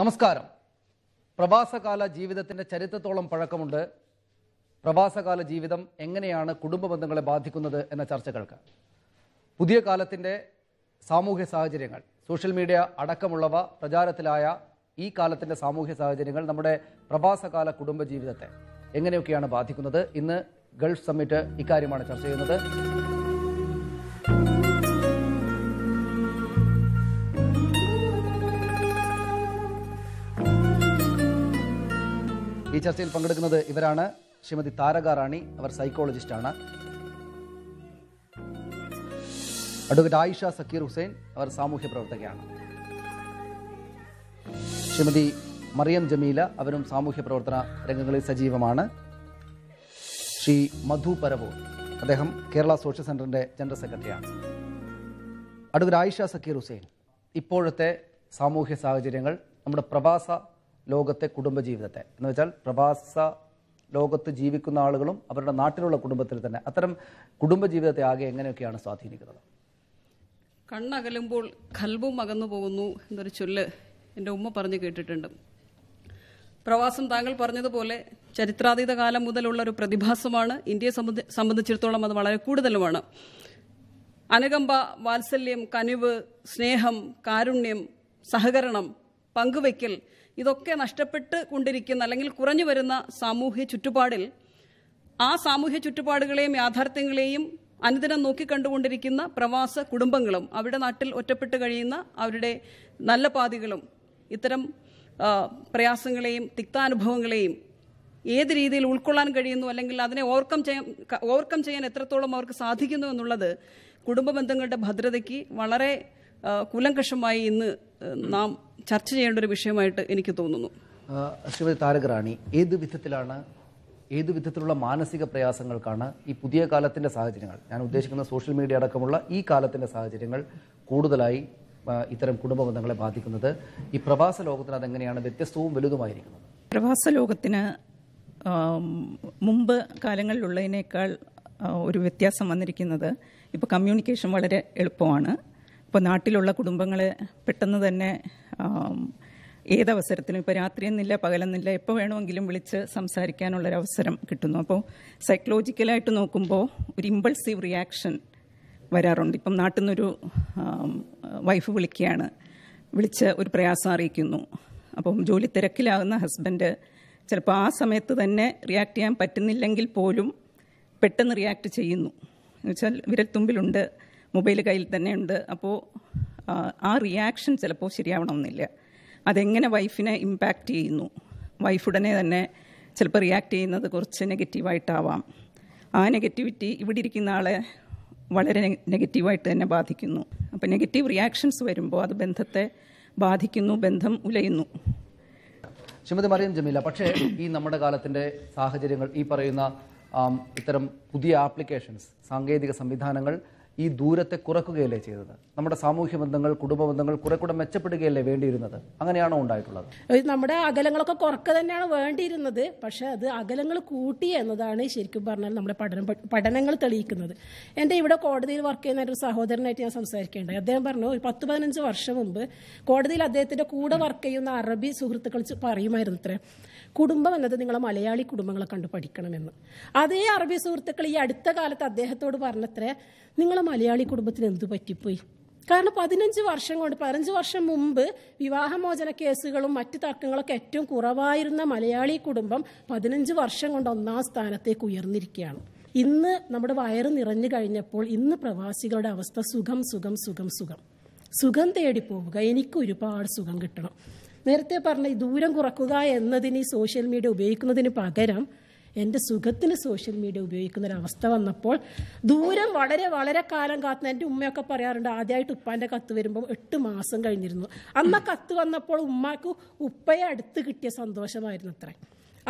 നമസ്കാരം പ്രവാസകാല ജീവിതത്തിൻ്റെ ചരിത്രത്തോളം പഴക്കമുണ്ട് പ്രവാസകാല ജീവിതം എങ്ങനെയാണ് കുടുംബ ബന്ധങ്ങളെ ബാധിക്കുന്നത് എന്ന ചർച്ചകൾക്ക് പുതിയ കാലത്തിൻ്റെ സാമൂഹ്യ സാഹചര്യങ്ങൾ സോഷ്യൽ മീഡിയ അടക്കമുള്ളവ പ്രചാരത്തിലായ ഈ കാലത്തിൻ്റെ സാമൂഹ്യ സാഹചര്യങ്ങൾ നമ്മുടെ പ്രവാസകാല കുടുംബ ജീവിതത്തെ എങ്ങനെയൊക്കെയാണ് ബാധിക്കുന്നത് ഇന്ന് ഗൾഫ് സമ്മിറ്റ് ഇക്കാര്യമാണ് ചർച്ച ചെയ്യുന്നത് ഈ ചർച്ചയിൽ പങ്കെടുക്കുന്നത് ഇവരാണ് ശ്രീമതി താരക റാണി അവർ സൈക്കോളജിസ്റ്റാണ് അഡ്വക്കറ്റ് ആയിഷ സക്കീർ ഹുസൈൻ അവർ സാമൂഹ്യ പ്രവർത്തകയാണ് ശ്രീമതി മറിയം ജമീല അവരും സാമൂഹ്യ പ്രവർത്തന രംഗങ്ങളിൽ സജീവമാണ് ശ്രീ മധു പരവോ അദ്ദേഹം കേരള സോഷ്യൽ സെന്ററിന്റെ ജനറൽ സെക്രട്ടറിയാണ് അഡ്വക്കേറ്റ് ആയിഷ സക്കീർ ഹുസൈൻ ഇപ്പോഴത്തെ സാമൂഹ്യ സാഹചര്യങ്ങൾ നമ്മുടെ പ്രവാസ ലോകത്തെ കുടുംബജീവിതത്തെ എന്ന് വെച്ചാൽ പ്രവാസ ലോകത്ത് ജീവിക്കുന്ന ആളുകളും അവരുടെ നാട്ടിലുള്ള കുടുംബത്തിൽ തന്നെ അത്തരം കുടുംബജീവിതത്തെ ആകെ എങ്ങനെയൊക്കെയാണ് സ്വാധീനിക്കുന്നത് കണ്ണകലുമ്പോൾ കൽബും അകന്നു പോകുന്നു എന്നൊരു ചൊല്ല് എൻ്റെ ഉമ്മ പറഞ്ഞു കേട്ടിട്ടുണ്ട് പ്രവാസം താങ്കൾ പറഞ്ഞതുപോലെ ചരിത്രാതീത കാലം മുതലുള്ള ഒരു പ്രതിഭാസമാണ് ഇന്ത്യയെ സംബന്ധിച്ചിടത്തോളം അത് വളരെ കൂടുതലുമാണ് അനുകമ്പ വാത്സല്യം കനിവ് സ്നേഹം കാരുണ്യം സഹകരണം പങ്കുവയ്ക്കൽ ഇതൊക്കെ നഷ്ടപ്പെട്ട് കൊണ്ടിരിക്കുന്ന അല്ലെങ്കിൽ കുറഞ്ഞു വരുന്ന സാമൂഹ്യ ചുറ്റുപാടിൽ ആ സാമൂഹ്യ ചുറ്റുപാടുകളെയും യാഥാർത്ഥ്യങ്ങളെയും അനുദിനം നോക്കിക്കണ്ടുകൊണ്ടിരിക്കുന്ന പ്രവാസ കുടുംബങ്ങളും അവരുടെ നാട്ടിൽ ഒറ്റപ്പെട്ട് കഴിയുന്ന അവരുടെ നല്ല പാതികളും ഇത്തരം പ്രയാസങ്ങളെയും തിക്താനുഭവങ്ങളെയും ഏത് രീതിയിൽ ഉൾക്കൊള്ളാൻ കഴിയുന്നു അല്ലെങ്കിൽ അതിനെ ഓവർകം ചെയ്യാൻ ഓവർകം ചെയ്യാൻ എത്രത്തോളം അവർക്ക് സാധിക്കുന്നു എന്നുള്ളത് കുടുംബ ബന്ധങ്ങളുടെ ഭദ്രതയ്ക്ക് വളരെ കുലങ്കഷമായി ഇന്ന് നാം ചർച്ച ചെയ്യേണ്ട ഒരു വിഷയമായിട്ട് എനിക്ക് തോന്നുന്നു ശ്രീമതി താരകറാണി ഏത് വിധത്തിലാണ് ഏത് വിധത്തിലുള്ള മാനസിക പ്രയാസങ്ങൾക്കാണ് ഈ പുതിയ കാലത്തിന്റെ സാഹചര്യങ്ങൾ ഞാൻ ഉദ്ദേശിക്കുന്ന സോഷ്യൽ മീഡിയ അടക്കമുള്ള ഈ കാലത്തിന്റെ സാഹചര്യങ്ങൾ കൂടുതലായി ഇത്തരം കുടുംബ ബന്ധങ്ങളെ ബാധിക്കുന്നത് ഈ പ്രവാസ ലോകത്തിന് അതെങ്ങനെയാണ് വ്യത്യസ്തവും വലുതുമായിരിക്കുന്നത് പ്രവാസ ലോകത്തിന് മുമ്പ് കാലങ്ങളിലുള്ളതിനേക്കാൾ ഒരു വ്യത്യാസം വന്നിരിക്കുന്നത് ഇപ്പോൾ കമ്മ്യൂണിക്കേഷൻ വളരെ എളുപ്പമാണ് ഇപ്പോൾ നാട്ടിലുള്ള കുടുംബങ്ങളെ പെട്ടെന്ന് തന്നെ ഏതവസരത്തിലും ഇപ്പോൾ എന്നില്ല പകലെന്നില്ല എപ്പോൾ വേണമെങ്കിലും വിളിച്ച് സംസാരിക്കാനുള്ളൊരവസരം കിട്ടുന്നു അപ്പോൾ സൈക്കോളജിക്കലായിട്ട് നോക്കുമ്പോൾ ഒരു ഇമ്പൾസീവ് റിയാക്ഷൻ വരാറുണ്ട് ഇപ്പം നാട്ടിൽ നിന്നൊരു വൈഫ് വിളിക്കുകയാണ് വിളിച്ച് ഒരു പ്രയാസം അറിയിക്കുന്നു അപ്പം ജോലി തിരക്കിലാകുന്ന ഹസ്ബൻഡ് ചിലപ്പോൾ ആ സമയത്ത് തന്നെ റിയാക്ട് ചെയ്യാൻ പറ്റുന്നില്ലെങ്കിൽ പോലും പെട്ടെന്ന് റിയാക്ട് ചെയ്യുന്നു എന്നുവെച്ചാൽ വിരൽത്തുമ്പിലുണ്ട് മൊബൈൽ കയ്യിൽ തന്നെയുണ്ട് അപ്പോൾ ആ റിയാക്ഷൻ ചിലപ്പോൾ ശരിയാവണമെന്നില്ല അതെങ്ങനെ വൈഫിനെ ഇമ്പാക്റ്റ് ചെയ്യുന്നു വൈഫ് ഉടനെ തന്നെ ചിലപ്പോൾ റിയാക്ട് ചെയ്യുന്നത് കുറച്ച് നെഗറ്റീവായിട്ടാവാം ആ നെഗറ്റിവിറ്റി ഇവിടെ ഇരിക്കുന്ന ആളെ വളരെ നെഗറ്റീവായിട്ട് തന്നെ ബാധിക്കുന്നു അപ്പോൾ നെഗറ്റീവ് റിയാക്ഷൻസ് വരുമ്പോൾ അത് ബന്ധത്തെ ബാധിക്കുന്നു ബന്ധം ഉലയുന്നു ശ്രീമതി മറിയം ജമീല പക്ഷേ ഈ നമ്മുടെ കാലത്തിൻ്റെ സാഹചര്യങ്ങൾ ഈ പറയുന്ന ഇത്തരം പുതിയ ആപ്ലിക്കേഷൻസ് സാങ്കേതിക സംവിധാനങ്ങൾ ഈ ദൂരത്തെ കുറക്കുകയല്ലേ ചെയ്തത് നമ്മുടെ സാമൂഹ്യ ബന്ധങ്ങൾ കുടുംബ ബന്ധങ്ങൾ കുറെ കൂടെ മെച്ചപ്പെടുകയല്ലേ വേണ്ടിയിരുന്നത് അങ്ങനെയാണോ ഉണ്ടായിട്ടുള്ളത് നമ്മുടെ അകലങ്ങളൊക്കെ കുറക്കുക തന്നെയാണ് വേണ്ടിയിരുന്നത് പക്ഷേ അത് അകലങ്ങൾ കൂട്ടി എന്നതാണ് ശരിക്കും പറഞ്ഞാൽ നമ്മുടെ പഠനം പഠനങ്ങൾ തെളിയിക്കുന്നത് എൻ്റെ ഇവിടെ കോടതിയിൽ വർക്ക് ചെയ്യുന്ന ഒരു സഹോദരനായിട്ട് ഞാൻ സംസാരിക്കേണ്ടത് അദ്ദേഹം പറഞ്ഞു ഒരു പത്ത് പതിനഞ്ച് വർഷം മുമ്പ് കോടതിയിൽ അദ്ദേഹത്തിൻ്റെ കൂടെ വർക്ക് ചെയ്യുന്ന അറബി സുഹൃത്തുക്കൾ പറയുമായിരുന്നു ഇത്ര കുടുംബം എന്നത് നിങ്ങളെ മലയാളി കുടുംബങ്ങളെ കണ്ട് പഠിക്കണമെന്ന് അതേ അറബി സുഹൃത്തുക്കൾ ഈ അടുത്ത കാലത്ത് അദ്ദേഹത്തോട് പറഞ്ഞത്രേ നിങ്ങൾ മലയാളി കുടുംബത്തിന് എന്തു പറ്റിപ്പോയി കാരണം പതിനഞ്ച് വർഷം കൊണ്ട് പതിനഞ്ച് വർഷം മുമ്പ് വിവാഹമോചന കേസുകളും മറ്റു തർക്കങ്ങളൊക്കെ ഏറ്റവും കുറവായിരുന്ന മലയാളി കുടുംബം പതിനഞ്ച് വർഷം കൊണ്ട് ഒന്നാം സ്ഥാനത്തേക്ക് ഉയർന്നിരിക്കുകയാണ് ഇന്ന് നമ്മുടെ വയറ് നിറഞ്ഞു കഴിഞ്ഞപ്പോൾ ഇന്ന് പ്രവാസികളുടെ അവസ്ഥ സുഖം സുഖം സുഖം സുഖം സുഖം തേടി പോവുക എനിക്ക് ഒരുപാട് സുഖം കിട്ടണം നേരത്തെ പറഞ്ഞ ദൂരം കുറക്കുക എന്നതിന് ഈ സോഷ്യൽ മീഡിയ ഉപയോഗിക്കുന്നതിന് പകരം എൻ്റെ സുഖത്തിന് സോഷ്യൽ മീഡിയ ഉപയോഗിക്കുന്ന ഒരു അവസ്ഥ വന്നപ്പോൾ ദൂരം വളരെ വളരെ കാലം കാത്തുന്ന എൻ്റെ ഉമ്മയൊക്കെ പറയാറുണ്ട് ആദ്യമായിട്ട് ഉപ്പാൻ്റെ കത്ത് വരുമ്പോൾ എട്ട് മാസം കഴിഞ്ഞിരുന്നു അന്ന് കത്ത് വന്നപ്പോൾ ഉമ്മാക്ക് ഉപ്പയെ അടുത്ത് കിട്ടിയ സന്തോഷമായിരുന്നു അത്ര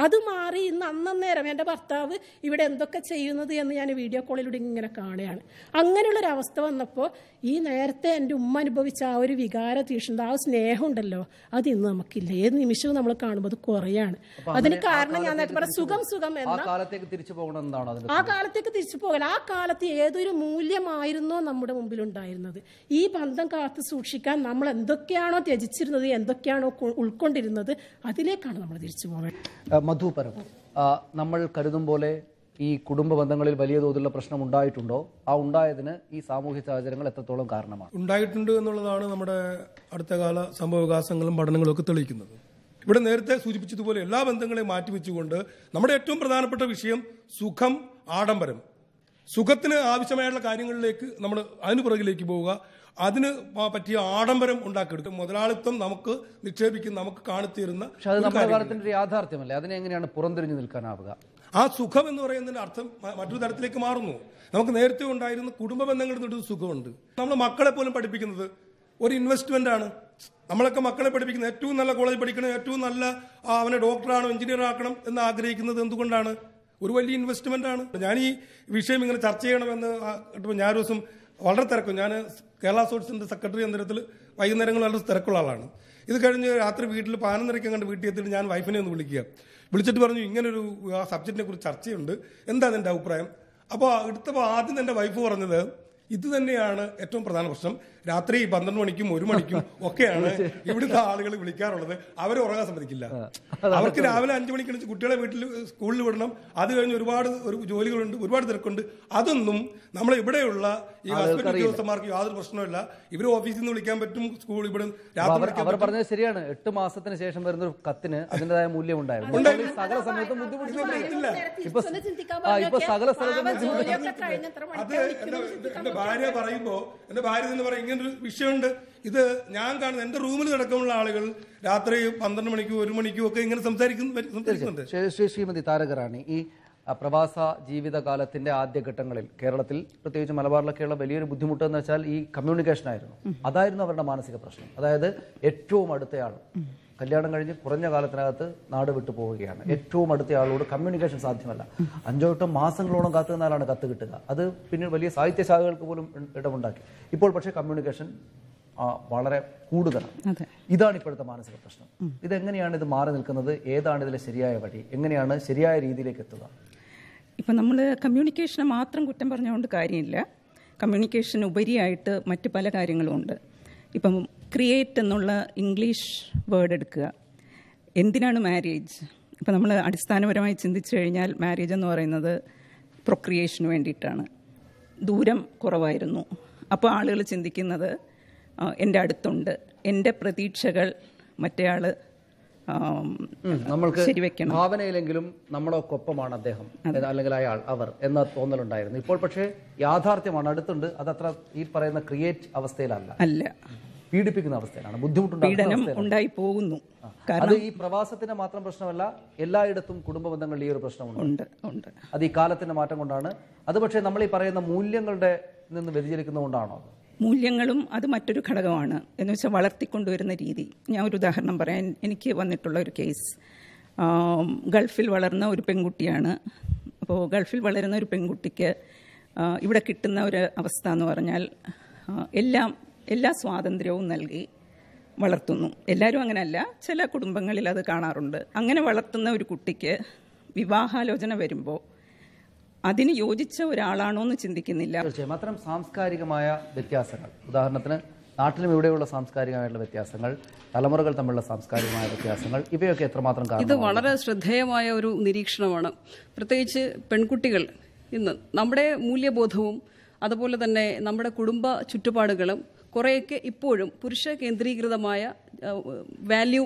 അത് മാറി ഇന്ന് അന്നേരം എൻ്റെ ഭർത്താവ് ഇവിടെ എന്തൊക്കെ ചെയ്യുന്നത് എന്ന് ഞാൻ വീഡിയോ കോളിലൂടെ ഇങ്ങനെ കാണുകയാണ് അങ്ങനെയുള്ളൊരവസ്ഥ വന്നപ്പോൾ ഈ നേരത്തെ എൻ്റെ ഉമ്മ അനുഭവിച്ച ആ ഒരു വികാര തീഷ്ണത ആ സ്നേഹമുണ്ടല്ലോ അത് ഇന്ന് നമുക്കില്ല ഏത് നിമിഷവും നമ്മൾ കാണുമ്പോൾ അത് കുറയാണ് അതിന് കാരണം ഞാൻ നേരത്തെ പറഞ്ഞ സുഖം സുഖം എന്ന ആ കാലത്തേക്ക് തിരിച്ചു പോകല ആ കാലത്ത് ഏതൊരു മൂല്യമായിരുന്നോ നമ്മുടെ മുമ്പിൽ ഉണ്ടായിരുന്നത് ഈ ബന്ധം കാത്തു സൂക്ഷിക്കാൻ നമ്മൾ എന്തൊക്കെയാണോ ത്യജിച്ചിരുന്നത് എന്തൊക്കെയാണോ ഉൾക്കൊണ്ടിരുന്നത് അതിലേക്കാണ് നമ്മൾ തിരിച്ചു പോകുന്നത് മധുപരം നമ്മൾ കരുതും പോലെ ഈ കുടുംബ ബന്ധങ്ങളിൽ വലിയ തോതിലുള്ള പ്രശ്നം ഉണ്ടായിട്ടുണ്ടോ ആ ഉണ്ടായതിന് ഈ സാമൂഹ്യ സാഹചര്യങ്ങൾ എത്രത്തോളം കാരണമാണ് ഉണ്ടായിട്ടുണ്ട് എന്നുള്ളതാണ് നമ്മുടെ അടുത്തകാല സംഭവ വികാസങ്ങളും പഠനങ്ങളും ഒക്കെ തെളിയിക്കുന്നത് ഇവിടെ നേരത്തെ സൂചിപ്പിച്ചതുപോലെ എല്ലാ ബന്ധങ്ങളെയും മാറ്റിവെച്ചുകൊണ്ട് നമ്മുടെ ഏറ്റവും പ്രധാനപ്പെട്ട വിഷയം സുഖം ആഡംബരം സുഖത്തിന് ആവശ്യമായുള്ള കാര്യങ്ങളിലേക്ക് നമ്മൾ അതിന് പുറകിലേക്ക് പോവുക അതിന് പറ്റിയ ആഡംബരം ഉണ്ടാക്കിയെടുക്കും മുതലാളിത്തം നമുക്ക് നിക്ഷേപിക്കുന്ന നമുക്ക് കാണിത്തീരുന്ന യാഥാർത്ഥ്യമല്ലേ അതിനെങ്ങനെയാണ് പുറംതിരിഞ്ഞു നിൽക്കാനാവുക ആ സുഖം എന്ന് പറയുന്നതിന്റെ അർത്ഥം മറ്റൊരു തരത്തിലേക്ക് മാറുന്നു നമുക്ക് നേരത്തെ ഉണ്ടായിരുന്ന കുടുംബ ബന്ധങ്ങളിൽ നിന്നൊരു സുഖമുണ്ട് നമ്മൾ മക്കളെ പോലും പഠിപ്പിക്കുന്നത് ഒരു ഇൻവെസ്റ്റ്മെന്റ് ആണ് നമ്മളൊക്കെ മക്കളെ പഠിപ്പിക്കുന്നത് ഏറ്റവും നല്ല കോളേജ് പഠിക്കണം ഏറ്റവും നല്ല അവനെ ഡോക്ടറാണോ എഞ്ചിനീയർ ആക്കണം എന്ന് ആഗ്രഹിക്കുന്നത് എന്തുകൊണ്ടാണ് ഒരു വലിയ ഇൻവെസ്റ്റ്മെന്റ് ആണ് ഞാൻ ഈ വിഷയം ഇങ്ങനെ ചർച്ച ചെയ്യണമെന്ന് കിട്ടുമ്പോൾ ഞാൻ ഒരു ദിവസം വളരെ തിരക്കും ഞാൻ കേരള സോഴ്സിന്റെ സെക്രട്ടറി എന്ന തരത്തിൽ വൈകുന്നേരങ്ങൾ വളരെ തിരക്കുള്ള ആളാണ് ഇത് കഴിഞ്ഞ് രാത്രി വീട്ടിൽ പാനം നിറയ്ക്കാൻ കണ്ട് വീട്ടിൽ എത്തിയിട്ട് ഞാൻ വൈഫിനെ ഒന്ന് വിളിക്കുക വിളിച്ചിട്ട് പറഞ്ഞു ഇങ്ങനൊരു സബ്ജക്റ്റിനെ കുറിച്ച് ചർച്ചയുണ്ട് എന്താ നിന്റെ അഭിപ്രായം അപ്പോൾ എടുത്തപ്പോൾ ആദ്യം എൻ്റെ വൈഫ് പറഞ്ഞത് ഇത് തന്നെയാണ് ഏറ്റവും പ്രധാന പ്രശ്നം രാത്രി പന്ത്രണ്ട് മണിക്കും ഒരു മണിക്കും ഒക്കെയാണ് ഇവിടുത്തെ ആളുകൾ വിളിക്കാറുള്ളത് അവർ ഉറങ്ങാൻ സമ്മതിക്കില്ല അവർക്ക് രാവിലെ അഞ്ചു മണിക്ക് എണീച്ച് കുട്ടികളെ വീട്ടിൽ സ്കൂളിൽ വിടണം അത് കഴിഞ്ഞ് ഒരുപാട് ഒരു ജോലികളുണ്ട് ഒരുപാട് തിരക്കുണ്ട് അതൊന്നും നമ്മളെ ഇവിടെയുള്ള ഈ ഹസ്ബൻഡ് ഉദ്യോഗസ്ഥന്മാർക്ക് യാതൊരു പ്രശ്നമില്ല ഇവർ ഓഫീസിൽ നിന്ന് വിളിക്കാൻ പറ്റും സ്കൂൾ ഇവിടെ അവർ പറഞ്ഞത് ശരിയാണ് എട്ട് മാസത്തിന് ശേഷം വരുന്ന ഒരു കത്തിന് അതിൻ്റെതായ മൂല്യം ഉണ്ടായിരുന്നു സകല സമയത്തും ബുദ്ധിമുട്ടില്ല സകല ഭാര്യ പറയുമ്പോൾ എന്റെ ഭാര്യ എന്ന് പറയും ഇങ്ങനൊരു വിഷയമുണ്ട് ഇത് ഞാൻ കാണുന്ന എന്റെ റൂമിൽ കിടക്കുമുള്ള ആളുകൾ രാത്രി പന്ത്രണ്ട് മണിക്കും ഒരു മണിക്കും ഒക്കെ ഇങ്ങനെ സംസാരിക്കുന്നുണ്ട് ശ്രീ ശ്രീമതി താരകറാണി ഈ പ്രവാസ ജീവിതകാലത്തിന്റെ ആദ്യഘട്ടങ്ങളിൽ കേരളത്തിൽ പ്രത്യേകിച്ച് മലബാറിലൊക്കെയുള്ള വലിയൊരു ബുദ്ധിമുട്ട് എന്ന് വെച്ചാൽ ഈ കമ്മ്യൂണിക്കേഷൻ ആയിരുന്നു അതായിരുന്നു അവരുടെ മാനസിക പ്രശ്നം അതായത് ഏറ്റവും അടുത്തയാൾ കല്യാണം കഴിഞ്ഞ് കുറഞ്ഞ കാലത്തിനകത്ത് നാട് വിട്ടു പോവുകയാണ് ഏറ്റവും അടുത്ത ആളോട് കമ്മ്യൂണിക്കേഷൻ സാധ്യമല്ല അഞ്ചോ എട്ടോ മാസങ്ങളോളം കാത്തു കത്ത് കിട്ടുക അത് പിന്നീട് വലിയ സാഹിത്യശാഖകൾക്ക് പോലും ഇടമുണ്ടാക്കി ഇപ്പോൾ പക്ഷേ കമ്മ്യൂണിക്കേഷൻ വളരെ കൂടുതലാണ് ഇതാണ് ഇപ്പോഴത്തെ മാനസിക പ്രശ്നം ഇതെങ്ങനെയാണ് ഇത് മാറി നിൽക്കുന്നത് ഏതാണ് ഇതിലെ ശരിയായ വഴി എങ്ങനെയാണ് ശരിയായ രീതിയിലേക്ക് എത്തുക ഇപ്പൊ നമ്മൾ കമ്മ്യൂണിക്കേഷനെ മാത്രം കുറ്റം പറഞ്ഞുകൊണ്ട് കാര്യമില്ല കമ്മ്യൂണിക്കേഷൻ ഉപരിയായിട്ട് മറ്റു പല കാര്യങ്ങളും ഉണ്ട് ഇപ്പം ക്രിയേറ്റ് എന്നുള്ള ഇംഗ്ലീഷ് വേർഡ് എടുക്കുക എന്തിനാണ് മാരേജ് ഇപ്പം നമ്മൾ അടിസ്ഥാനപരമായി ചിന്തിച്ചു കഴിഞ്ഞാൽ മാരേജ് എന്ന് പറയുന്നത് പ്രൊക്രിയേഷന് വേണ്ടിയിട്ടാണ് ദൂരം കുറവായിരുന്നു അപ്പോൾ ആളുകൾ ചിന്തിക്കുന്നത് എൻ്റെ അടുത്തുണ്ട് എൻ്റെ പ്രതീക്ഷകൾ മറ്റേയാൾ നമ്മൾക്ക് ശരിവെക്കണം ഭാവനയിലെങ്കിലും നമ്മളൊക്കൊപ്പമാണ് അദ്ദേഹം അല്ലെങ്കിൽ അയാൾ അവർ എന്ന തോന്നലുണ്ടായിരുന്നു ഇപ്പോൾ പക്ഷേ യാഥാർത്ഥ്യമാണ് അടുത്തുണ്ട് അതത്ര ഈ പറയുന്ന ക്രിയേറ്റ് അവസ്ഥയിലല്ല അല്ല പീഡിപ്പിക്കുന്ന അവസ്ഥയിലാണ് ബുദ്ധിമുട്ടുണ്ട് ഉണ്ടായി അത് ഈ പ്രവാസത്തിന്റെ മാത്രം പ്രശ്നമല്ല എല്ലായിടത്തും കുടുംബ ബന്ധങ്ങളിൽ ഈ ഒരു പ്രശ്നമുണ്ട് ഉണ്ട് അത് ഈ കാലത്തിന്റെ മാറ്റം കൊണ്ടാണ് അത് പക്ഷേ നമ്മൾ ഈ പറയുന്ന മൂല്യങ്ങളുടെ നിന്ന് വ്യതിചലിക്കുന്നതുകൊണ്ടാണോ മൂല്യങ്ങളും അത് മറ്റൊരു ഘടകമാണ് എന്ന് വെച്ചാൽ വളർത്തിക്കൊണ്ടുവരുന്ന രീതി ഞാൻ ഒരു ഉദാഹരണം പറയാൻ എനിക്ക് വന്നിട്ടുള്ള ഒരു കേസ് ഗൾഫിൽ വളർന്ന ഒരു പെൺകുട്ടിയാണ് അപ്പോൾ ഗൾഫിൽ വളരുന്ന ഒരു പെൺകുട്ടിക്ക് ഇവിടെ കിട്ടുന്ന ഒരു അവസ്ഥ എന്ന് പറഞ്ഞാൽ എല്ലാം എല്ലാ സ്വാതന്ത്ര്യവും നൽകി വളർത്തുന്നു എല്ലാവരും അങ്ങനെയല്ല ചില കുടുംബങ്ങളിൽ അത് കാണാറുണ്ട് അങ്ങനെ വളർത്തുന്ന ഒരു കുട്ടിക്ക് വിവാഹാലോചന വരുമ്പോൾ അതിന് യോജിച്ച ഒരാളാണോ എന്ന് ചിന്തിക്കുന്നില്ല തീർച്ചയായും അത്തരം സാംസ്കാരികമായ വ്യത്യാസങ്ങൾ ഉദാഹരണത്തിന് നാട്ടിലും ഇവിടെയുള്ള സാംസ്കാരികമായിട്ടുള്ള വ്യത്യാസങ്ങൾ തലമുറകൾ തമ്മിലുള്ള സാംസ്കാരികമായ വ്യത്യാസങ്ങൾ ഇവയൊക്കെ എത്രമാത്രം ഇത് വളരെ ശ്രദ്ധേയമായ ഒരു നിരീക്ഷണമാണ് പ്രത്യേകിച്ച് പെൺകുട്ടികൾ ഇന്ന് നമ്മുടെ മൂല്യബോധവും അതുപോലെ തന്നെ നമ്മുടെ കുടുംബ ചുറ്റുപാടുകളും കുറേയൊക്കെ ഇപ്പോഴും പുരുഷ കേന്ദ്രീകൃതമായ വാല്യൂ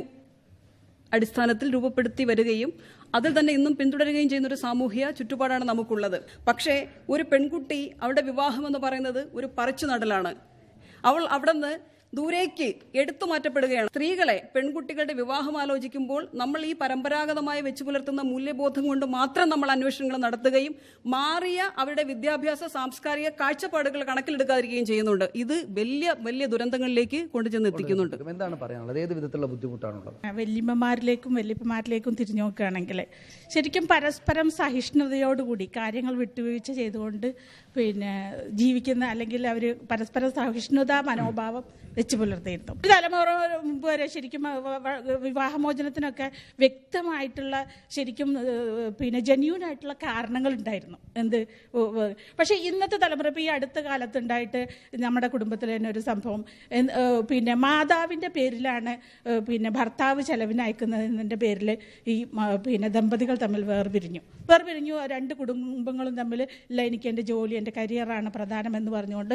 അടിസ്ഥാനത്തിൽ രൂപപ്പെടുത്തി വരികയും അതിൽ തന്നെ ഇന്നും പിന്തുടരുകയും ചെയ്യുന്ന ഒരു സാമൂഹിക ചുറ്റുപാടാണ് നമുക്കുള്ളത് പക്ഷേ ഒരു പെൺകുട്ടി അവളുടെ വിവാഹം എന്ന് പറയുന്നത് ഒരു പറിച്ചു നടലാണ് അവൾ അവിടെ നിന്ന് ദൂരേക്ക് എടുത്തു മാറ്റപ്പെടുകയാണ് സ്ത്രീകളെ പെൺകുട്ടികളുടെ വിവാഹം ആലോചിക്കുമ്പോൾ നമ്മൾ ഈ പരമ്പരാഗതമായി വെച്ചു പുലർത്തുന്ന മൂല്യബോധം കൊണ്ട് മാത്രം നമ്മൾ അന്വേഷണങ്ങൾ നടത്തുകയും മാറിയ അവരുടെ വിദ്യാഭ്യാസ സാംസ്കാരിക കാഴ്ചപ്പാടുകൾ കണക്കിലെടുക്കാതിരിക്കുകയും ചെയ്യുന്നുണ്ട് ഇത് വലിയ വലിയ ദുരന്തങ്ങളിലേക്ക് കൊണ്ടുചെന്ന് എത്തിക്കുന്നുണ്ട് എന്താണ് പറയാനുള്ളത് ഏത് വിധത്തിലുള്ള ബുദ്ധിമുട്ടാണുള്ളത് വല്യമ്മമാരിലേക്കും വല്യപ്പമാരിലേക്കും തിരിഞ്ഞു നോക്കുകയാണെങ്കിൽ ശരിക്കും പരസ്പരം സഹിഷ്ണുതയോടുകൂടി കാര്യങ്ങൾ വിട്ടുവീഴ്ച ചെയ്തുകൊണ്ട് പിന്നെ ജീവിക്കുന്ന അല്ലെങ്കിൽ അവർ പരസ്പരം സഹിഷ്ണുത മനോഭാവം വെച്ച് പുലർത്തിയിരുന്നു ഒരു തലമുറ മുമ്പ് വരെ ശരിക്കും വിവാഹമോചനത്തിനൊക്കെ വ്യക്തമായിട്ടുള്ള ശരിക്കും പിന്നെ ജെന്യൂൻ ആയിട്ടുള്ള കാരണങ്ങൾ ഉണ്ടായിരുന്നു എന്ത് പക്ഷേ ഇന്നത്തെ തലമുറ ഇപ്പോൾ ഈ അടുത്ത കാലത്തുണ്ടായിട്ട് നമ്മുടെ കുടുംബത്തിൽ തന്നെ ഒരു സംഭവം പിന്നെ മാതാവിൻ്റെ പേരിലാണ് പിന്നെ ഭർത്താവ് ചെലവിനയക്കുന്നതിൻ്റെ പേരിൽ ഈ പിന്നെ ദമ്പതികൾ തമ്മിൽ വേർപിരിഞ്ഞു വേർപിരിഞ്ഞു രണ്ട് കുടുംബങ്ങളും തമ്മിൽ ഇല്ല എനിക്ക് എൻ്റെ ജോലി എൻ്റെ കരിയറാണ് പ്രധാനമെന്ന് പറഞ്ഞുകൊണ്ട്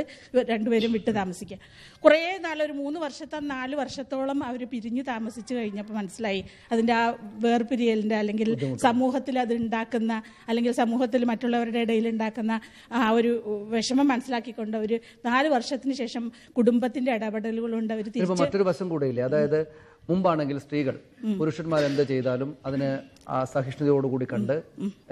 രണ്ടുപേരും വിട്ടു താമസിക്കുക കുറേ നാൾ കാലം ഒരു മൂന്ന് വർഷത്തെ നാല് വർഷത്തോളം അവർ പിരിഞ്ഞു താമസിച്ചു കഴിഞ്ഞപ്പോൾ മനസ്സിലായി അതിൻ്റെ ആ വേർപിരിയലിൻ്റെ അല്ലെങ്കിൽ സമൂഹത്തിൽ അത് ഉണ്ടാക്കുന്ന അല്ലെങ്കിൽ സമൂഹത്തിൽ മറ്റുള്ളവരുടെ ഇടയിൽ ഉണ്ടാക്കുന്ന ആ ഒരു വിഷമം മനസ്സിലാക്കിക്കൊണ്ട് അവർ നാല് വർഷത്തിന് ശേഷം കുടുംബത്തിൻ്റെ ഇടപെടലുകൾ കൊണ്ട് അവർ മറ്റൊരു വശം കൂടെ ഇല്ലേ അതായത് മുമ്പാണെങ്കിൽ സ്ത്രീകൾ പുരുഷന്മാർ എന്ത് ചെയ്താലും അതിന് ആ സഹിഷ്ണുതയോടുകൂടി കണ്ട്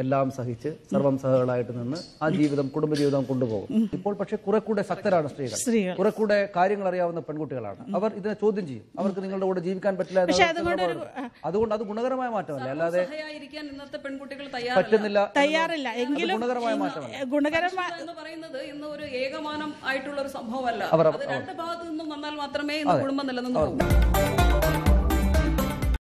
എല്ലാം സഹിച്ച് സർവം സഹകളായിട്ട് നിന്ന് ആ ജീവിതം കുടുംബജീവിതം കൊണ്ടുപോകും ഇപ്പോൾ പക്ഷെ കുറെ കൂടെ ശക്തരാണ് സ്ത്രീകൾ കുറെ കൂടെ കാര്യങ്ങൾ അറിയാവുന്ന പെൺകുട്ടികളാണ് അവർ ഇതിനെ ചോദ്യം ചെയ്യും അവർക്ക് നിങ്ങളുടെ കൂടെ ജീവിക്കാൻ പറ്റില്ല അതുകൊണ്ട് അത് ഗുണകരമായ മാറ്റമല്ല അല്ലാതെ പെൺകുട്ടികൾ പറ്റുന്നില്ല തയ്യാറില്ല എങ്കിലും ഗുണകരമായ മാറ്റമല്ല ഗുണകരമായ പറയുന്നത് ഏകമാനം ആയിട്ടുള്ള ഒരു സംഭവമല്ല അവർ രണ്ട് ഭാഗത്തു നിന്നും വന്നാൽ മാത്രമേ കുടുംബം നിലനിന്നു